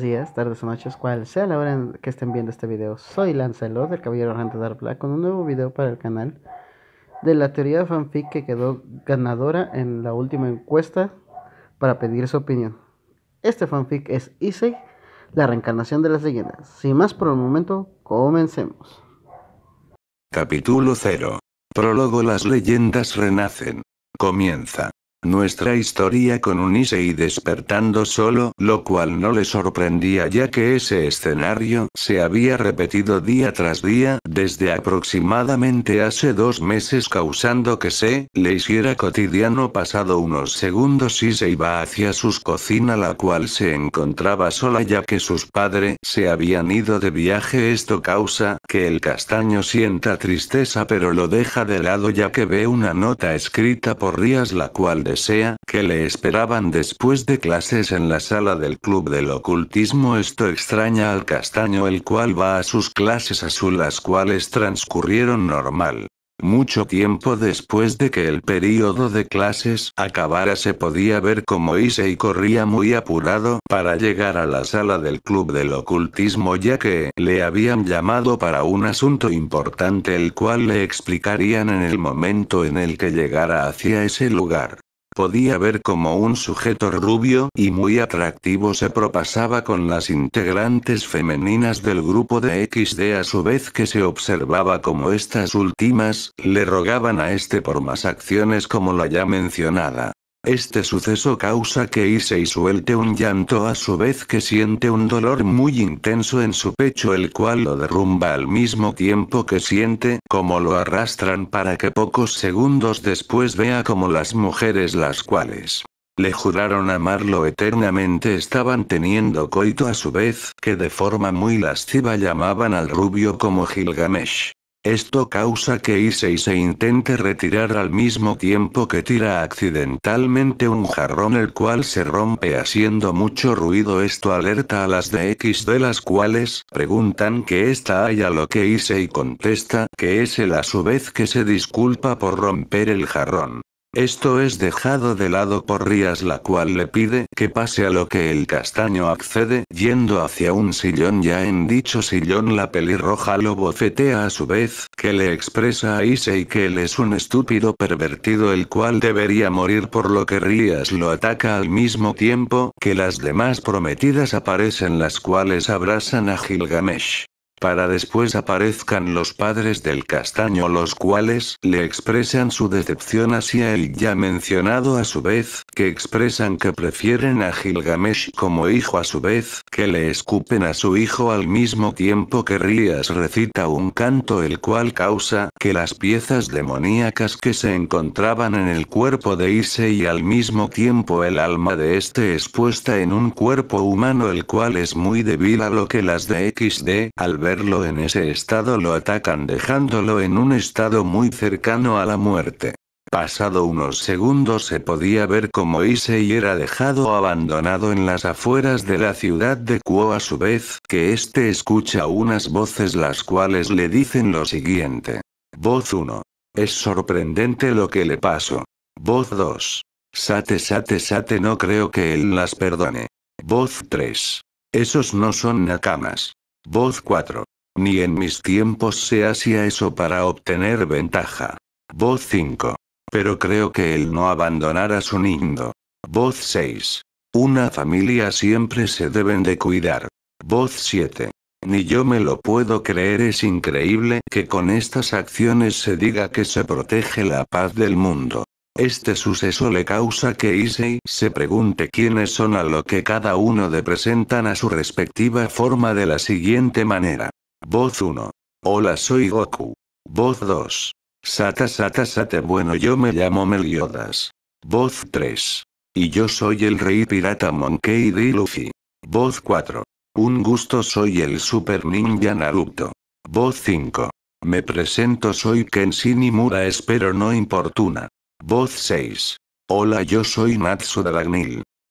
días, tardes o noches, cual sea la hora en que estén viendo este video. Soy Lancelot, del caballero Rante de con un nuevo video para el canal de la teoría de fanfic que quedó ganadora en la última encuesta para pedir su opinión. Este fanfic es Issei, la reencarnación de las leyendas. Sin más por el momento, comencemos. Capítulo 0. Prólogo Las leyendas renacen. Comienza. Nuestra historia con un y despertando solo, lo cual no le sorprendía ya que ese escenario se había repetido día tras día desde aproximadamente hace dos meses causando que se le hiciera cotidiano pasado unos segundos y se iba hacia sus cocina la cual se encontraba sola ya que sus padres se habían ido de viaje esto causa que el castaño sienta tristeza pero lo deja de lado ya que ve una nota escrita por Rías la cual Desea sea, que le esperaban después de clases en la sala del club del ocultismo. Esto extraña al castaño el cual va a sus clases azul las cuales transcurrieron normal. Mucho tiempo después de que el periodo de clases acabara se podía ver cómo y corría muy apurado para llegar a la sala del club del ocultismo ya que le habían llamado para un asunto importante el cual le explicarían en el momento en el que llegara hacia ese lugar. Podía ver como un sujeto rubio y muy atractivo se propasaba con las integrantes femeninas del grupo de XD a su vez que se observaba como estas últimas, le rogaban a este por más acciones como la ya mencionada. Este suceso causa que Issei suelte un llanto a su vez que siente un dolor muy intenso en su pecho el cual lo derrumba al mismo tiempo que siente como lo arrastran para que pocos segundos después vea como las mujeres las cuales le juraron amarlo eternamente estaban teniendo coito a su vez que de forma muy lasciva llamaban al rubio como Gilgamesh. Esto causa que Issei se intente retirar al mismo tiempo que tira accidentalmente un jarrón el cual se rompe haciendo mucho ruido. Esto alerta a las de X de las cuales preguntan que esta haya lo que y contesta que es el a su vez que se disculpa por romper el jarrón. Esto es dejado de lado por Rías la cual le pide que pase a lo que el castaño accede yendo hacia un sillón ya en dicho sillón la pelirroja lo bofetea a su vez, que le expresa a Issei que él es un estúpido pervertido el cual debería morir por lo que Rías lo ataca al mismo tiempo que las demás prometidas aparecen las cuales abrazan a Gilgamesh para después aparezcan los padres del castaño los cuales le expresan su decepción hacia el ya mencionado a su vez, que expresan que prefieren a Gilgamesh como hijo a su vez, que le escupen a su hijo al mismo tiempo que Rías recita un canto el cual causa que las piezas demoníacas que se encontraban en el cuerpo de Ise y al mismo tiempo el alma de este es puesta en un cuerpo humano el cual es muy débil a lo que las de XD al ver verlo en ese estado lo atacan dejándolo en un estado muy cercano a la muerte. Pasado unos segundos se podía ver cómo y era dejado abandonado en las afueras de la ciudad de Kuo a su vez que este escucha unas voces las cuales le dicen lo siguiente. Voz 1. Es sorprendente lo que le pasó. Voz 2. Sate sate sate no creo que él las perdone. Voz 3. Esos no son nakamas. Voz 4. Ni en mis tiempos se hacía eso para obtener ventaja. Voz 5. Pero creo que él no abandonará su niño. Voz 6. Una familia siempre se deben de cuidar. Voz 7. Ni yo me lo puedo creer, es increíble que con estas acciones se diga que se protege la paz del mundo. Este suceso le causa que Issei se pregunte quiénes son a lo que cada uno de presentan a su respectiva forma de la siguiente manera. Voz 1. Hola soy Goku. Voz 2. Sata Sata Sate bueno yo me llamo Meliodas. Voz 3. Y yo soy el rey pirata Monkey D. Luffy. Voz 4. Un gusto soy el super ninja Naruto. Voz 5. Me presento soy Kenshin Mura espero no importuna. Voz 6. Hola, yo soy Natsu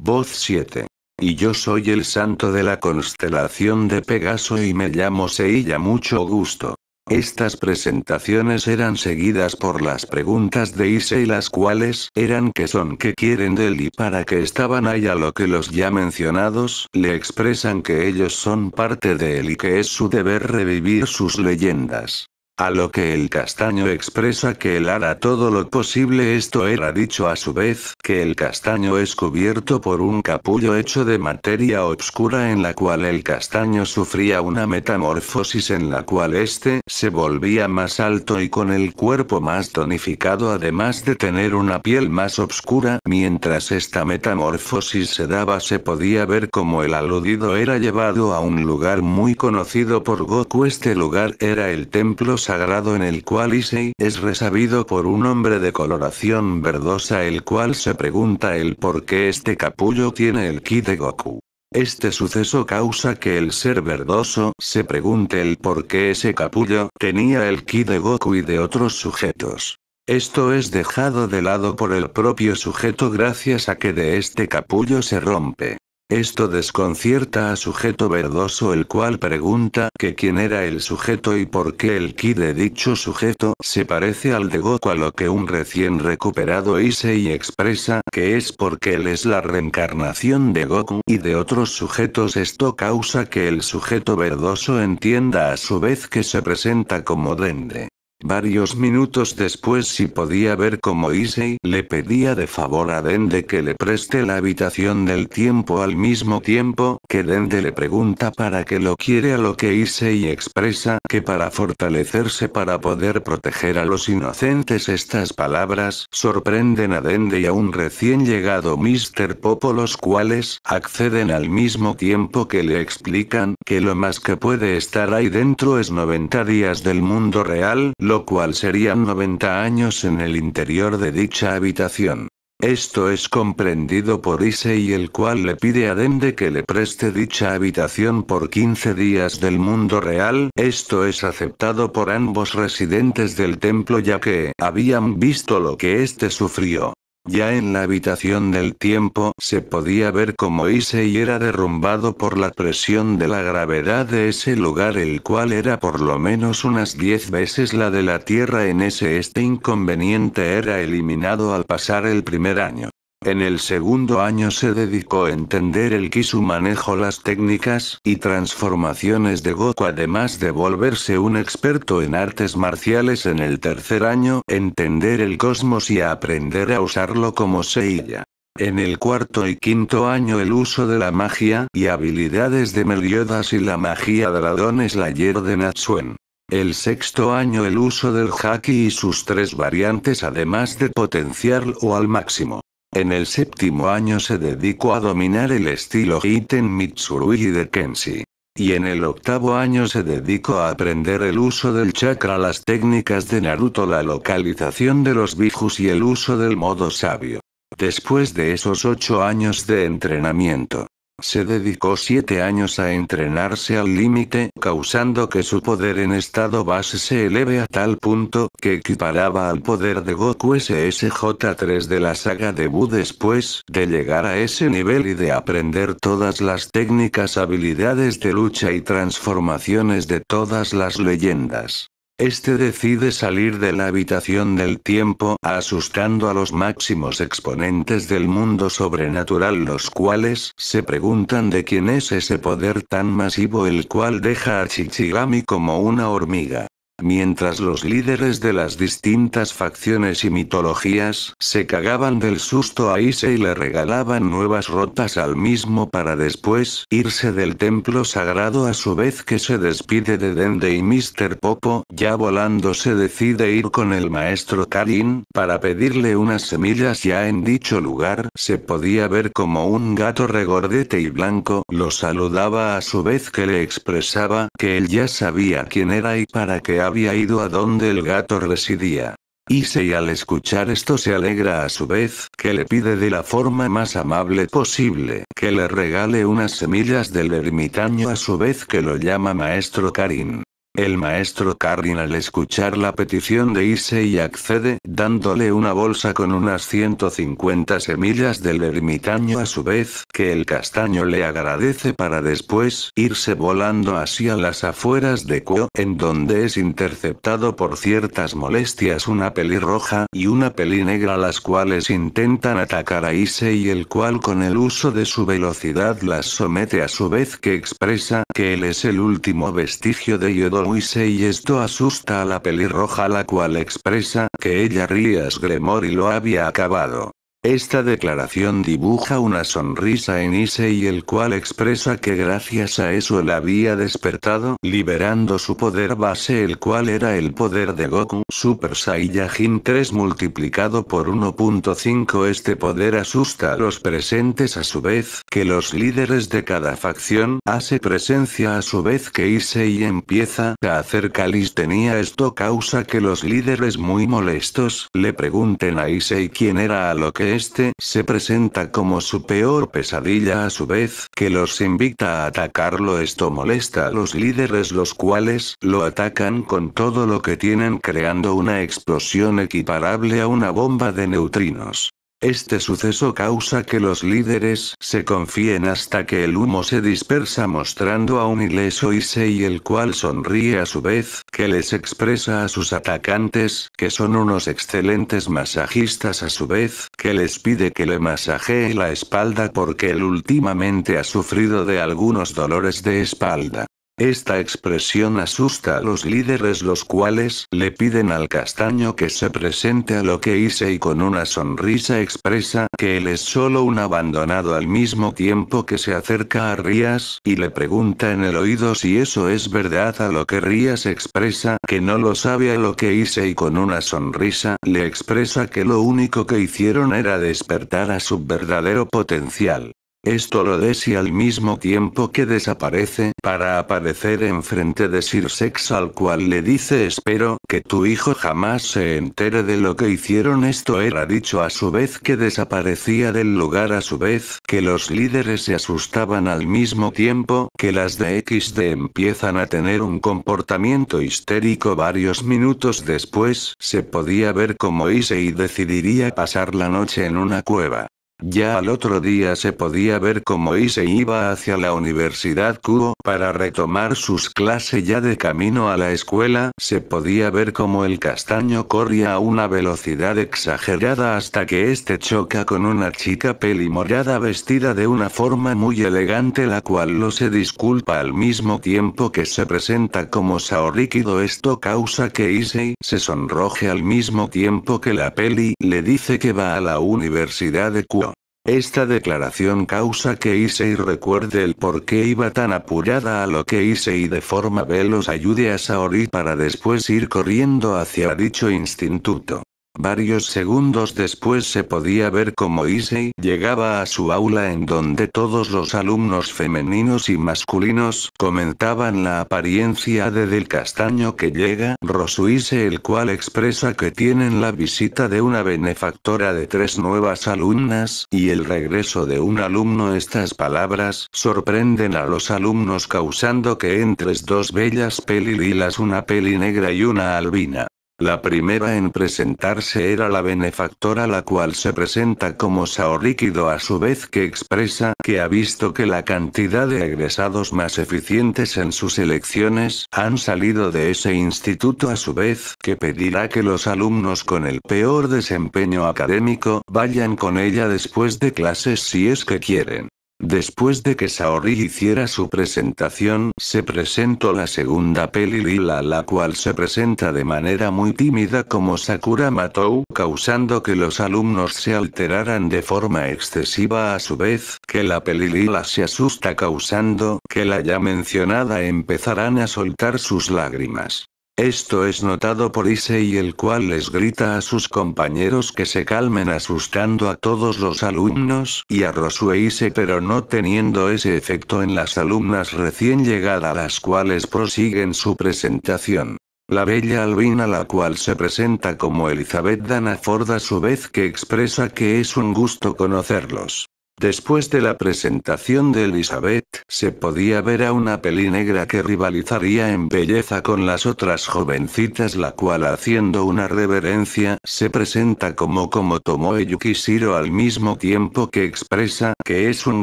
Voz 7. Y yo soy el santo de la constelación de Pegaso y me llamo Seiya mucho gusto. Estas presentaciones eran seguidas por las preguntas de Ise y las cuales eran que son que quieren de él y para que estaban ahí a lo que los ya mencionados le expresan que ellos son parte de él y que es su deber revivir sus leyendas. A lo que el castaño expresa que él hará todo lo posible. Esto era dicho a su vez que el castaño es cubierto por un capullo hecho de materia obscura en la cual el castaño sufría una metamorfosis en la cual éste se volvía más alto y con el cuerpo más tonificado además de tener una piel más obscura. Mientras esta metamorfosis se daba se podía ver como el aludido era llevado a un lugar muy conocido por Goku. Este lugar era el templo sagrado en el cual Issei es resabido por un hombre de coloración verdosa el cual se pregunta el por qué este capullo tiene el ki de Goku. Este suceso causa que el ser verdoso se pregunte el por qué ese capullo tenía el ki de Goku y de otros sujetos. Esto es dejado de lado por el propio sujeto gracias a que de este capullo se rompe. Esto desconcierta a sujeto verdoso el cual pregunta que quién era el sujeto y por qué el ki de dicho sujeto se parece al de Goku a lo que un recién recuperado y expresa que es porque él es la reencarnación de Goku y de otros sujetos esto causa que el sujeto verdoso entienda a su vez que se presenta como Dende. Varios minutos después si podía ver como Issei le pedía de favor a Dende que le preste la habitación del tiempo al mismo tiempo que Dende le pregunta para qué lo quiere a lo que Issei expresa que para fortalecerse para poder proteger a los inocentes estas palabras sorprenden a Dende y a un recién llegado Mr. Popo los cuales acceden al mismo tiempo que le explican que lo más que puede estar ahí dentro es 90 días del mundo real lo cual serían 90 años en el interior de dicha habitación. Esto es comprendido por y el cual le pide a Dende que le preste dicha habitación por 15 días del mundo real. Esto es aceptado por ambos residentes del templo ya que habían visto lo que este sufrió. Ya en la habitación del tiempo se podía ver cómo y era derrumbado por la presión de la gravedad de ese lugar el cual era por lo menos unas diez veces la de la Tierra en ese este inconveniente era eliminado al pasar el primer año. En el segundo año se dedicó a entender el Kisu su manejo las técnicas y transformaciones de Goku además de volverse un experto en artes marciales en el tercer año entender el cosmos y aprender a usarlo como Seiya. En el cuarto y quinto año el uso de la magia y habilidades de Meliodas y la magia dragón es Slayer de Natsuen. El sexto año el uso del haki y sus tres variantes además de potenciarlo al máximo. En el séptimo año se dedicó a dominar el estilo Hiten Mitsurugi de Kenshi. Y en el octavo año se dedicó a aprender el uso del chakra, las técnicas de Naruto, la localización de los bijus y el uso del modo sabio. Después de esos ocho años de entrenamiento, se dedicó siete años a entrenarse al límite, causando que su poder en estado base se eleve a tal punto que equiparaba al poder de Goku SSJ3 de la saga de después de llegar a ese nivel y de aprender todas las técnicas habilidades de lucha y transformaciones de todas las leyendas. Este decide salir de la habitación del tiempo asustando a los máximos exponentes del mundo sobrenatural los cuales se preguntan de quién es ese poder tan masivo el cual deja a Chichigami como una hormiga mientras los líderes de las distintas facciones y mitologías se cagaban del susto a Ise y le regalaban nuevas rotas al mismo para después irse del templo sagrado a su vez que se despide de Dende y Mr. Popo, ya volando se decide ir con el maestro Karin para pedirle unas semillas ya en dicho lugar se podía ver como un gato regordete y blanco lo saludaba a su vez que le expresaba que él ya sabía quién era y para qué había ido a donde el gato residía. y al escuchar esto se alegra a su vez, que le pide de la forma más amable posible que le regale unas semillas del ermitaño a su vez que lo llama maestro Karin. El maestro Karin al escuchar la petición de y accede dándole una bolsa con unas 150 semillas del ermitaño a su vez que el castaño le agradece para después irse volando hacia las afueras de Kuo en donde es interceptado por ciertas molestias una peli roja y una peli negra las cuales intentan atacar a y el cual con el uso de su velocidad las somete a su vez que expresa que él es el último vestigio de Yodo Wise y esto asusta a la pelirroja la cual expresa que ella rías Gremor y lo había acabado. Esta declaración dibuja una sonrisa en Issei el cual expresa que gracias a eso él había despertado liberando su poder base el cual era el poder de Goku Super Saiyajin 3 multiplicado por 1.5 este poder asusta a los presentes a su vez que los líderes de cada facción hace presencia a su vez que Issei empieza a hacer tenía esto causa que los líderes muy molestos le pregunten a Issei quién era a lo que este se presenta como su peor pesadilla a su vez que los invita a atacarlo. Esto molesta a los líderes los cuales lo atacan con todo lo que tienen creando una explosión equiparable a una bomba de neutrinos. Este suceso causa que los líderes se confíen hasta que el humo se dispersa mostrando a un ileso Issei el cual sonríe a su vez, que les expresa a sus atacantes que son unos excelentes masajistas a su vez, que les pide que le masajee la espalda porque él últimamente ha sufrido de algunos dolores de espalda. Esta expresión asusta a los líderes los cuales le piden al castaño que se presente a lo que hice y con una sonrisa expresa que él es solo un abandonado al mismo tiempo que se acerca a Rías y le pregunta en el oído si eso es verdad a lo que Rías expresa que no lo sabe a lo que hice y con una sonrisa le expresa que lo único que hicieron era despertar a su verdadero potencial. Esto lo si al mismo tiempo que desaparece para aparecer enfrente de Sex al cual le dice espero que tu hijo jamás se entere de lo que hicieron esto era dicho a su vez que desaparecía del lugar a su vez que los líderes se asustaban al mismo tiempo que las de XD empiezan a tener un comportamiento histérico varios minutos después se podía ver como y decidiría pasar la noche en una cueva ya al otro día se podía ver cómo Isei iba hacia la Universidad Cubo para retomar sus clases ya de camino a la escuela, se podía ver cómo el castaño corría a una velocidad exagerada hasta que este choca con una chica peli morada vestida de una forma muy elegante la cual lo se disculpa al mismo tiempo que se presenta como Saoríquido esto causa que Issei se sonroje al mismo tiempo que la peli le dice que va a la Universidad de Kuo. Esta declaración causa que y recuerde el por qué iba tan apurada a lo que y de forma veloz ayude a Saori para después ir corriendo hacia dicho instituto. Varios segundos después se podía ver cómo Issei llegaba a su aula en donde todos los alumnos femeninos y masculinos comentaban la apariencia de del castaño que llega Rosuise el cual expresa que tienen la visita de una benefactora de tres nuevas alumnas y el regreso de un alumno estas palabras sorprenden a los alumnos causando que entres dos bellas peli una peli negra y una albina. La primera en presentarse era la benefactora la cual se presenta como líquido a su vez que expresa que ha visto que la cantidad de egresados más eficientes en sus elecciones han salido de ese instituto a su vez que pedirá que los alumnos con el peor desempeño académico vayan con ella después de clases si es que quieren. Después de que Saori hiciera su presentación, se presentó la segunda pelilila la cual se presenta de manera muy tímida como Sakura Matou, causando que los alumnos se alteraran de forma excesiva a su vez, que la pelilila se asusta causando que la ya mencionada empezarán a soltar sus lágrimas. Esto es notado por Ise y el cual les grita a sus compañeros que se calmen asustando a todos los alumnos y a Rosue Ise pero no teniendo ese efecto en las alumnas recién llegadas las cuales prosiguen su presentación. La bella albina la cual se presenta como Elizabeth Danaford a su vez que expresa que es un gusto conocerlos. Después de la presentación de Elizabeth, se podía ver a una peli negra que rivalizaría en belleza con las otras jovencitas, la cual haciendo una reverencia, se presenta como como Tomoe Yukishiro al mismo tiempo que expresa que es un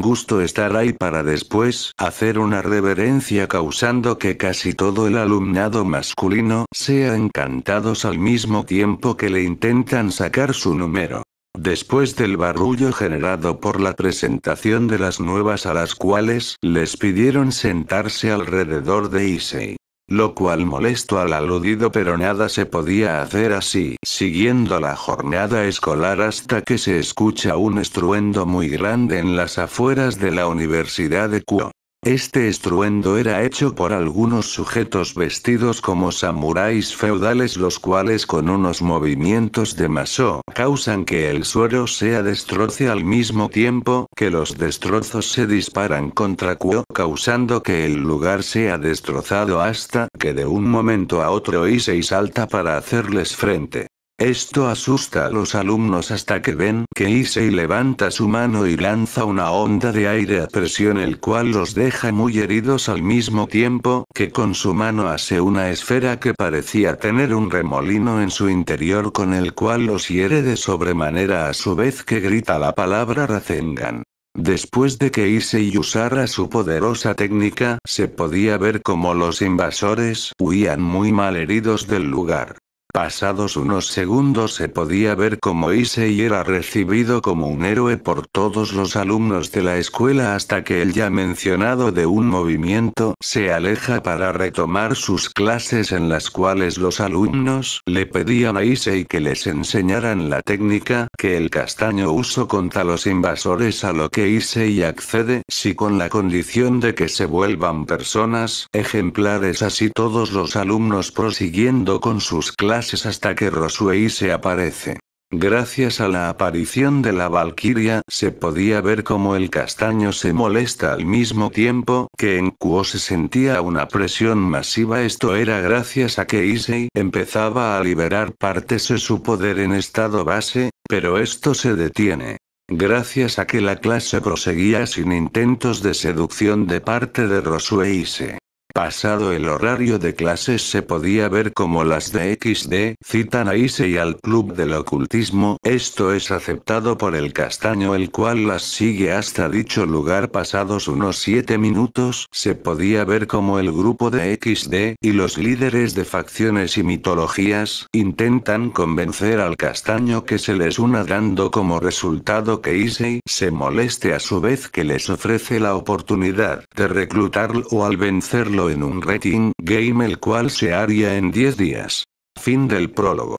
gusto estar ahí para después hacer una reverencia causando que casi todo el alumnado masculino sea encantados al mismo tiempo que le intentan sacar su número. Después del barullo generado por la presentación de las nuevas a las cuales les pidieron sentarse alrededor de Issei. Lo cual molestó al aludido pero nada se podía hacer así, siguiendo la jornada escolar hasta que se escucha un estruendo muy grande en las afueras de la Universidad de Kuo. Este estruendo era hecho por algunos sujetos vestidos como samuráis feudales los cuales con unos movimientos de maso causan que el suero sea destroce al mismo tiempo que los destrozos se disparan contra Kuo causando que el lugar sea destrozado hasta que de un momento a otro Issei salta para hacerles frente. Esto asusta a los alumnos hasta que ven que Issei levanta su mano y lanza una onda de aire a presión el cual los deja muy heridos al mismo tiempo que con su mano hace una esfera que parecía tener un remolino en su interior con el cual los hiere de sobremanera a su vez que grita la palabra Razengan. Después de que Issei usara su poderosa técnica, se podía ver como los invasores huían muy mal heridos del lugar. Pasados unos segundos se podía ver cómo Issei era recibido como un héroe por todos los alumnos de la escuela hasta que el ya mencionado de un movimiento se aleja para retomar sus clases en las cuales los alumnos le pedían a Issei que les enseñaran la técnica que el castaño usó contra los invasores a lo que Issei accede si con la condición de que se vuelvan personas ejemplares así todos los alumnos prosiguiendo con sus clases hasta que Rosuei se aparece. Gracias a la aparición de la Valquiria se podía ver cómo el castaño se molesta al mismo tiempo que en Kuo se sentía una presión masiva. Esto era gracias a que Issei empezaba a liberar partes de su poder en estado base, pero esto se detiene. Gracias a que la clase proseguía sin intentos de seducción de parte de Rosueise. Pasado el horario de clases se podía ver como las de XD citan a Ise y al Club del Ocultismo, esto es aceptado por el castaño el cual las sigue hasta dicho lugar pasados unos 7 minutos se podía ver como el grupo de XD y los líderes de facciones y mitologías intentan convencer al castaño que se les una dando como resultado que Issei se moleste a su vez que les ofrece la oportunidad de reclutarlo o al vencerlo en un rating game el cual se haría en 10 días. Fin del prólogo.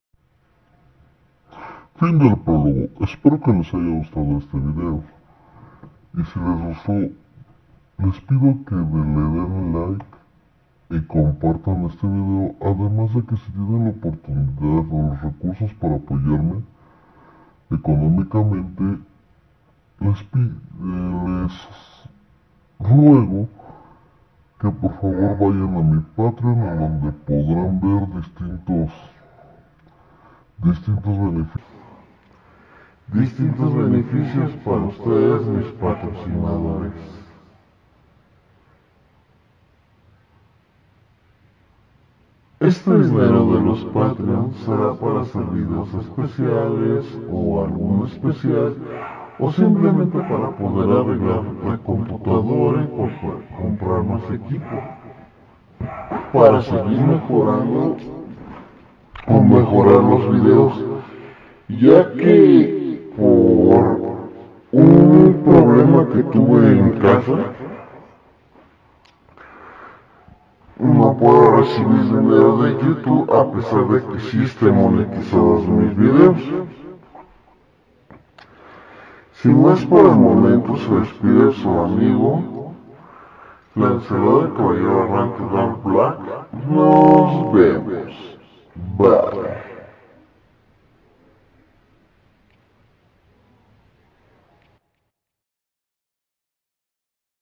Fin del prólogo. Espero que les haya gustado este video. Y si les gustó, les pido que le den like y compartan este video. Además de que si tienen la oportunidad o los recursos para apoyarme económicamente, les, pido eh, les ruego que por favor vayan a mi Patreon en donde podrán ver distintos distintos beneficios distintos beneficios para ustedes mis patrocinadores Este dinero de los Patreons será para servicios especiales o algún especial o simplemente para poder arreglar la computadora y por pues, comprar más equipo para seguir mejorando o mejorar los videos ya que por un problema que tuve en casa no puedo recibir dinero de YouTube a pesar de que sí monetizados mis videos. Si más por el momento se despide su amigo, la de Caballero Arranque Black, nos vemos. Bye.